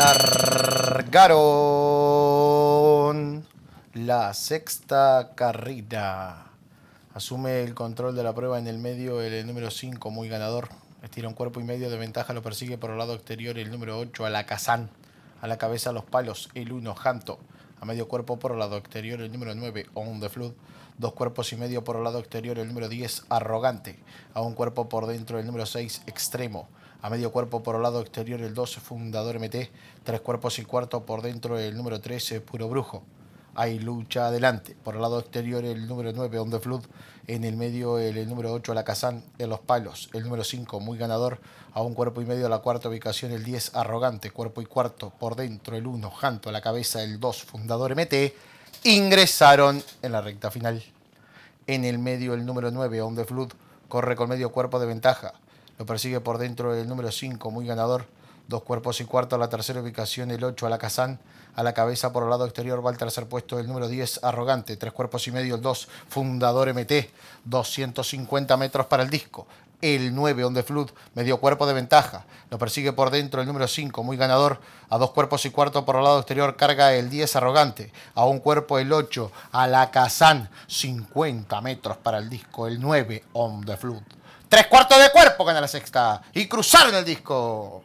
Largaron la sexta carrita! Asume el control de la prueba en el medio el número 5, muy ganador. Estira un cuerpo y medio de ventaja, lo persigue por el lado exterior el número 8, Alakazán. A la cabeza los palos, el 1, Janto a medio cuerpo por el lado exterior el número 9, On the Flood, dos cuerpos y medio por el lado exterior el número 10, Arrogante, a un cuerpo por dentro el número 6, Extremo, a medio cuerpo por el lado exterior el 12, Fundador MT, tres cuerpos y cuarto por dentro el número 13, Puro Brujo hay lucha adelante. Por el lado exterior, el número 9, On Flood. En el medio, el, número 8, Alakazán. de los Palos. El número 5, muy ganador, a un cuerpo y medio a la cuarta ubicación. El 10, Arrogante, cuerpo y cuarto. Por dentro, el 1, Janto a la cabeza. El 2, Fundador MT. Ingresaron en la recta final. En el medio, el número 9, On Flood. Corre con medio cuerpo de ventaja. Lo persigue por dentro el número 5, muy ganador Dos cuerpos y cuarto a la tercera ubicación, el 8 a la Kazán. A la cabeza por el lado exterior va el tercer puesto, el número 10, Arrogante. Tres cuerpos y medio, el 2, Fundador MT. 250 metros para el disco el 9, On The Flood, medio cuerpo de ventaja. Lo persigue por dentro el número 5, muy ganador. A dos cuerpos y cuarto por el lado exterior carga el 10, Arrogante. A un cuerpo el 8, a la Kazán, 50 metros para el disco. El 9, On The Flood. Tres cuartos de cuerpo gana la sexta. Y cruzaron el disco.